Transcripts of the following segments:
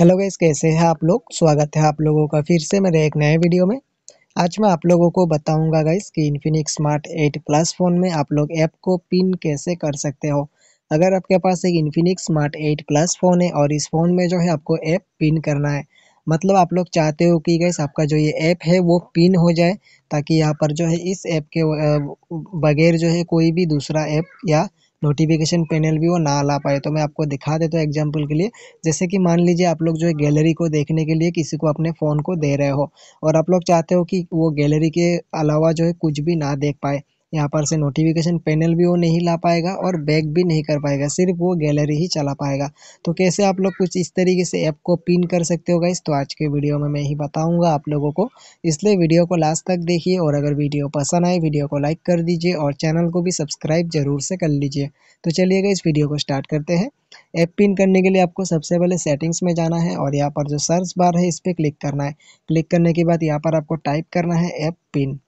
hello guys कैसे हैं आप लोग स्वागत है आप लोगों का फिर से मेरे एक नए वीडियो में आज मैं आप लोगों को बताऊंगा गाइस कि इन्फिनिक्स स्मार्ट 8 प्लस फ़ोन में आप लोग ऐप को पिन कैसे कर सकते हो अगर आपके पास एक इन्फिनिक्स स्मार्ट 8 प्लस फ़ोन है और इस फ़ोन में जो है आपको ऐप पिन करना है मतलब आप लोग चाहते हो कि गैस आपका जो ये ऐप है वो पिन हो जाए ताकि यहाँ पर जो है इस ऐप के बगैर जो है कोई भी दूसरा ऐप या नोटिफिकेशन पैनल भी वो ना ला पाए तो मैं आपको दिखा देता हूँ एग्जाम्पल के लिए जैसे कि मान लीजिए आप लोग जो है गैलरी को देखने के लिए किसी को अपने फ़ोन को दे रहे हो और आप लोग चाहते हो कि वो गैलरी के अलावा जो है कुछ भी ना देख पाए यहाँ पर से नोटिफिकेशन पैनल भी वो नहीं ला पाएगा और बैक भी नहीं कर पाएगा सिर्फ वो गैलरी ही चला पाएगा तो कैसे आप लोग कुछ इस तरीके से ऐप को पिन कर सकते हो गाइस तो आज के वीडियो में मैं ही बताऊँगा आप लोगों को इसलिए वीडियो को लास्ट तक देखिए और अगर वीडियो पसंद आए वीडियो को लाइक कर दीजिए और चैनल को भी सब्सक्राइब जरूर से कर लीजिए तो चलिएगा इस वीडियो को स्टार्ट करते हैं ऐप पिन करने के लिए आपको सबसे पहले सेटिंग्स में जाना है और यहाँ पर जो सर्च बार है इस पर क्लिक करना है क्लिक करने के बाद यहाँ पर आपको टाइप करना है ऐप पिन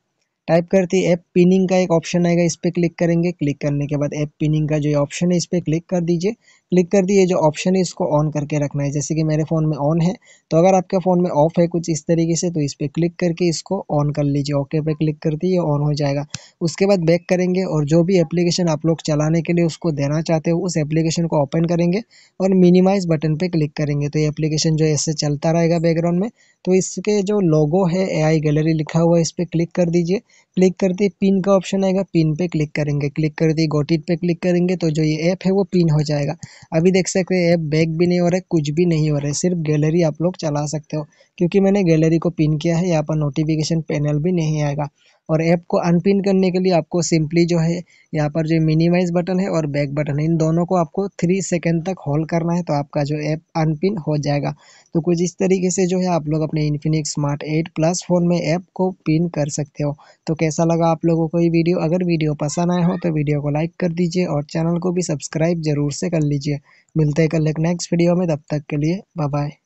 टाइप करते ही ऐप पिनिंग का एक ऑप्शन आएगा इस पर क्लिक करेंगे क्लिक करने के बाद ऐप पिनिंग का जो ऑप्शन है इस पर क्लिक कर दीजिए क्लिक कर दिए जो ऑप्शन है इसको ऑन करके रखना है जैसे कि मेरे फ़ोन में ऑन है तो अगर आपके फ़ोन में ऑफ है कुछ इस तरीके से तो इस पर क्लिक करके इसको ऑन कर लीजिए ओके पे क्लिक कर दिए ऑन हो जाएगा उसके बाद बैक करेंगे और जो भी एप्लीकेशन आप लोग चलाने के लिए उसको देना चाहते हो उस एप्लीकेशन को ओपन करेंगे और मिनिमाइज बटन पर क्लिक करेंगे तो ये एप्लीकेशन जो ऐसे चलता रहेगा बैकग्राउंड में तो इसके जो लोगो है ए गैलरी लिखा हुआ है इस पर क्लिक कर दीजिए क्लिक करते ही पिन का ऑप्शन आएगा पिन पे क्लिक करेंगे क्लिक कर दिए गोटिट पे क्लिक करेंगे तो जो ये ऐप है वो पिन हो जाएगा अभी देख सकते हैं बैग भी नहीं हो रहा है कुछ भी नहीं हो रहा है सिर्फ गैलरी आप लोग चला सकते हो क्योंकि मैंने गैलरी को पिन किया है यहाँ पर नोटिफिकेशन पैनल भी नहीं आएगा और ऐप को अनपिन करने के लिए आपको सिंपली जो है यहाँ पर जो मिनिमाइज बटन है और बैक बटन है इन दोनों को आपको थ्री सेकेंड तक होल्ड करना है तो आपका जो ऐप अनपिन हो जाएगा तो कुछ इस तरीके से जो है आप लोग अपने Infinix smart eight plus phone में ऐप को पिन कर सकते हो तो कैसा लगा आप लोगों को ये वीडियो अगर वीडियो पसंद आया हो तो वीडियो को लाइक कर दीजिए और चैनल को भी सब्सक्राइब जरूर से कर लीजिए मिलते हैं कल एक नेक्स्ट वीडियो में तब तक के लिए बाय